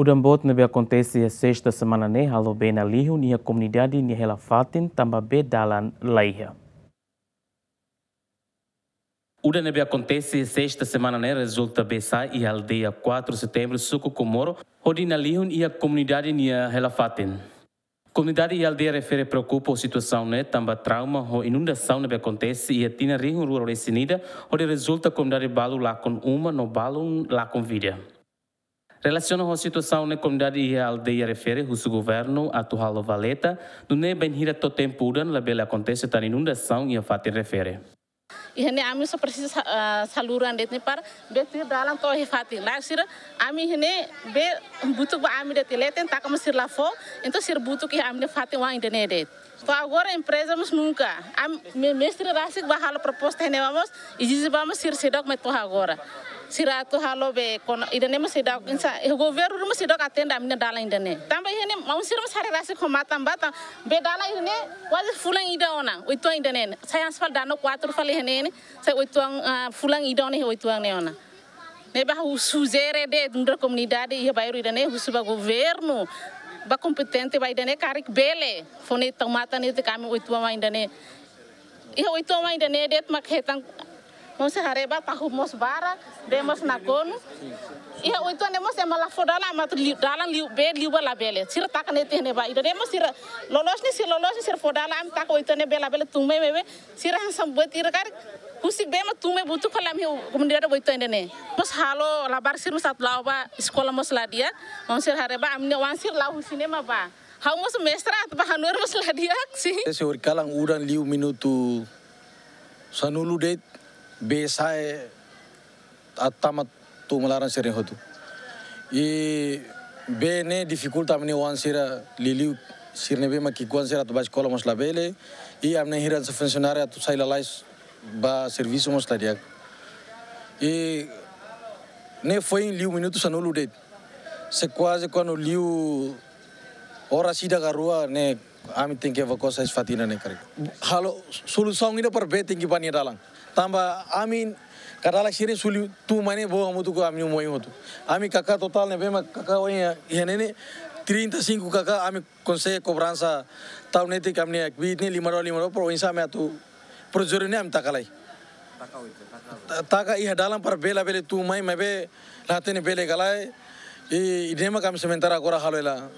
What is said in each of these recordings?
O Dambot nebe acontece a sexta semana né? bem halobena lihu e a comunidade ni hela também tambabe dalan laiha. O Danebe acontece sexta semana, né? Resulta Bessai e aldeia 4 de setembro, Suco Comoro, na Lihun e a comunidade Nia Relafaten. Comunidade e aldeia refere preocupa a situação, né? Tamba trauma ou inundação que acontece e a Tina Rihun rural recinida, onde resulta a comunidade Balu lá com uma, no Balu lá com vida. Relaciona a situação na comunidade e aldeia refere o governo a Tuhalo Valeta, donde é bem hira to tempo uran la bela acontece tan inundação e a fatin refere. a ami só precisa ah, saluran detne né, par detne dalam to he fatin la sira ami hene be butu ba ami det leten como sir la fo então sir butu ki ami fatin wang dene nele. É então agora empresa empresamos nunca. A mestre Rasik vai proposta, né, vamos e diz vamos ser com meto é agora. siratu halobe kono idane ma sida insa eh, go veru ma sida mina dala idane tamba hene ma sira ma sare rasi ko mata mbata be dala idane wazi fulan ida ona oito idane science fal dano quatro fal ini ne sai oito ah, fulan ida ona oito ne ona ne ba suzere de dundra komunidade ia bairro idane husuba governo ba competente ba idane karik bele fone tomata ne te kami wituang ma idane ia oito ma idane det mak mos hareba tahu mos bara de mos nakonu ia itu ane mos e malah lafo dala ama tu dalan liu be liu bala bele sir tak ne tene ba ido de mos sir lolos ni sir lolos ni sir fo dala am tak o itu ane bela bele tume mebe sir han sambut ir kar kusi be ma tume butu kala mi komunidad o itu ane mos halo labar sih mos at lau sekolah mos ladia mau sir hareba amne wansir sir lau sinema ba Hau mos mestra at bahanur ladia sih. Seorang kalang uran liu minutu sanulu date ಬೇಸಾಯ ಅತ್ತ ಮತ್ತು ಮಲಾರನ್ ಸೇರಿ I ಈ ne difficult ಆಮ್ನಿ wan sira liliu sirne be maki sira sera tabas kola mos labele i amne hiran se funcionaria tu sai lalais ba servisu mos ladia I ne foi liu minutu a nulo se quase quando liu ora sida garua ne ami tem vakosa evacuar fatina ne kare. halo solusong ini para ver tem pania dalang tamba amin kadala shiri suli tu mane bo amutu ko amni moy hotu ami kaka total ne bema kaka o yenene 35 kaka ami konse kobransa tawnete kamne ak bi itne limaro limaro pro insa me atu pro jori ne am takalai taka iha dalam par bela bele tu mai mebe latene bele galai i idema kam sementara kora haloela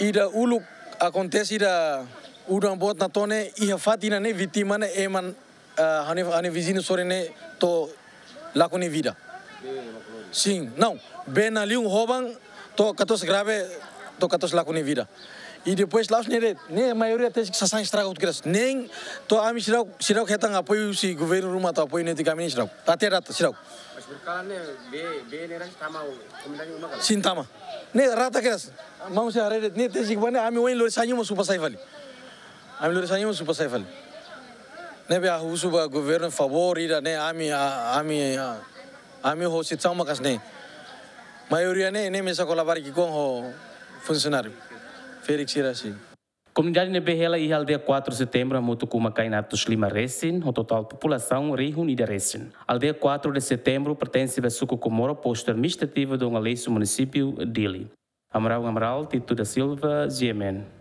ida uluk akontesi ida udang bot natone iha fatina ne vitimane eman Eh, hani Hani Vizini sore Sorene to lakoni vida. Sim, não. Bem ali um roubam, to catos grave, to catos lakoni vida. E depois lá os nere, nem a maioria tem que sair estraga o graça. Nem to a mim sirau, sirau que tem apoio si governo ruma to apoio nesse caminho sirau. Tá até rata sirau. Mas por causa né, bem, bem nera tama o comunidade uma cara. Sim tama. Ne rata graça. Mau se arrede, ne tem que bane a mim o em lor sanho mo supa sai vale. A mim lor sanho mo supa sai nebe a husuba governo favor ida ne ami ami ami ho sitsa makas ne maioria mesa colaborar com o funcionário Irasi Comunidade Neberrela e Aldeia 4 de Setembro, Mutucuma Cainatos Lima Resin, o total população reunida resin. Aldeia 4 de Setembro pertence a Sucocomoro, posto administrativo de um do município Dili. Amaral Amaral, Tito da Silva, GMN.